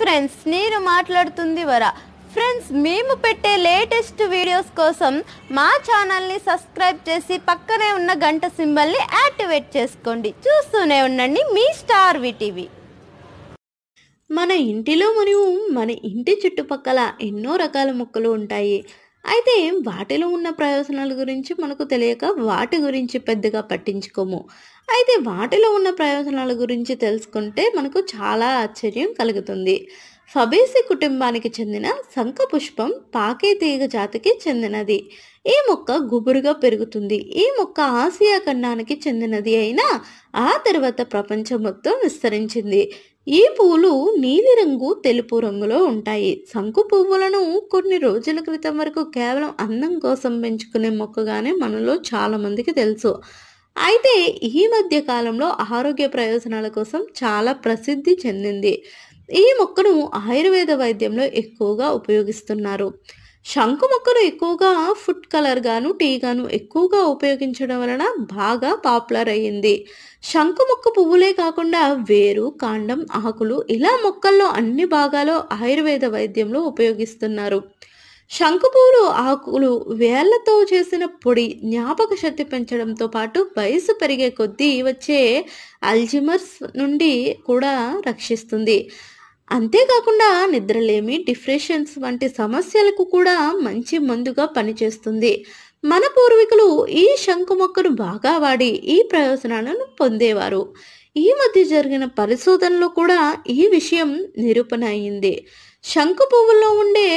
friends నేను మాట్లాడుతుంది వరా friends మేము పెట్టే లేటెస్ట్ వీడియోస్ కోసం మా ఛానల్ని సబ్స్క్రైబ్ చేసి పక్కనే ఉన్న గంట సింబల్ని యాక్టివేట్ చేసుకోండి చూస్తూనే ఉండండి మీ స్టార్ విటీవీ మన ఇంటిలో మరియు మన ఇంటి చుట్టుపక్కల ఎన్నో రకాల మొక్కలు ఉంటాయి అయితే వాటిలో ఉన్న ప్రయోజనాల గురించి మనకు తెలియక వాటి గురించి పెద్దగా పట్టించుకోము అయితే వాటిలో ఉన్న ప్రయోజనాల గురించి తెలుసుకుంటే మనకు చాలా ఆశ్చర్యం కలుగుతుంది ఫబేసి కుటుంబానికి చెందిన శంఖ పుష్పం పాకే తీగ జాతికి చెందినది ఈ మొక్క గుబురుగా పెరుగుతుంది ఈ మొక్క ఆసియా ఖండానికి చెందినది అయినా ఆ తర్వాత ప్రపంచం మొత్తం విస్తరించింది ఈ పూలు నీలిరంగు తెలుపు రంగులో ఉంటాయి శంకు పువ్వులను కొన్ని రోజుల క్రితం వరకు కేవలం అందం కోసం పెంచుకునే మొక్కగానే మనలో చాలామందికి తెలుసు అయితే ఈ మధ్య కాలంలో ఆరోగ్య ప్రయోజనాల కోసం చాలా ప్రసిద్ధి చెందింది ఈ మొక్కను ఆయుర్వేద వైద్యంలో ఎక్కువగా ఉపయోగిస్తున్నారు శంకు మొక్కలు ఎక్కువగా ఫుడ్ కలర్గాను టీగాను ఎక్కువగా ఉపయోగించడం వలన బాగా పాపులర్ అయ్యింది శంకు మొక్క పువ్వులే కాకుండా వేరు కాండం ఆకులు ఇలా మొక్కల్లో అన్ని భాగాలు ఆయుర్వేద వైద్యంలో ఉపయోగిస్తున్నారు పువ్వులు ఆకులు వేళ్లతో చేసిన పొడి జ్ఞాపక శక్తి పెంచడంతో పాటు వయసు పెరిగే కొద్దీ వచ్చే అల్జిమర్స్ నుండి కూడా రక్షిస్తుంది అంతేకాకుండా నిద్రలేమి డిప్రెషన్స్ వంటి సమస్యలకు కూడా మంచి మందుగా పనిచేస్తుంది మన పూర్వీకులు ఈ శంకు మొక్కను బాగా వాడి ఈ ప్రయోజనాలను పొందేవారు ఈ మధ్య జరిగిన పరిశోధనలో కూడా ఈ విషయం నిరూపణ అయింది శంకు పువ్వుల్లో ఉండే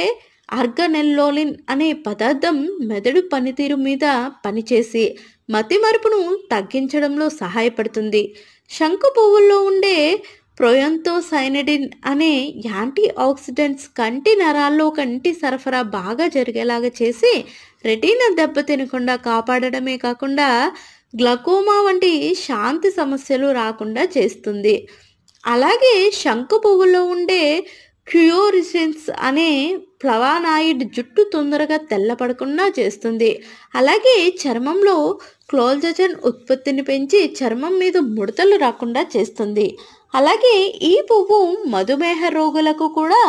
అర్గనెల్లోలిన్ అనే పదార్థం మెదడు పనితీరు మీద పనిచేసి మతిమరుపును తగ్గించడంలో సహాయపడుతుంది శంకు పువ్వుల్లో ఉండే ప్రొయంతోసైనడిన్ అనే యాంటీ ఆక్సిడెంట్స్ కంటి నరాల్లో కంటి సరఫరా బాగా జరిగేలాగా చేసి రెటీనా తినకుండా కాపాడడమే కాకుండా గ్లకోమా వంటి శాంతి సమస్యలు రాకుండా చేస్తుంది అలాగే శంఖ పువ్వులో ఉండే క్యూరిసిన్స్ అనే ఫ్లవానాయిడ్ జుట్టు తొందరగా తెల్లపడకుండా చేస్తుంది అలాగే చర్మంలో క్లోల్జజన్ ఉత్పత్తిని పెంచి చర్మం మీద ముడతలు రాకుండా చేస్తుంది అలాగే ఈ పువ్వు మధుమేహ రోగులకు కూడా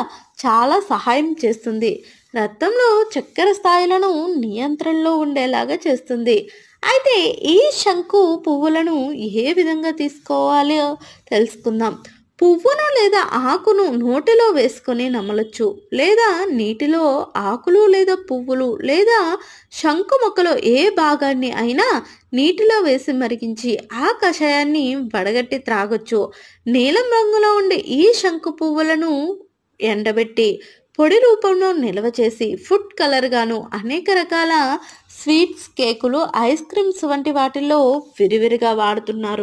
చాలా సహాయం చేస్తుంది రక్తంలో చక్కెర స్థాయిలను నియంత్రణలో ఉండేలాగా చేస్తుంది అయితే ఈ శంకు పువ్వులను ఏ విధంగా తీసుకోవాలో తెలుసుకుందాం పువ్వును లేదా ఆకును నోటిలో వేసుకొని నమలొచ్చు లేదా నీటిలో ఆకులు లేదా పువ్వులు లేదా శంకు మొక్కలో ఏ భాగాన్ని అయినా నీటిలో వేసి మరిగించి ఆ కషాయాన్ని వడగట్టి త్రాగొచ్చు నీలం రంగులో ఉండే ఈ శంకు పువ్వులను ఎండబెట్టి పొడి రూపంలో నిల్వ చేసి ఫుడ్ కలర్గాను అనేక రకాల స్వీట్స్ కేకులు ఐస్ క్రీమ్స్ వంటి వాటిల్లో విరివిరిగా వాడుతున్నారు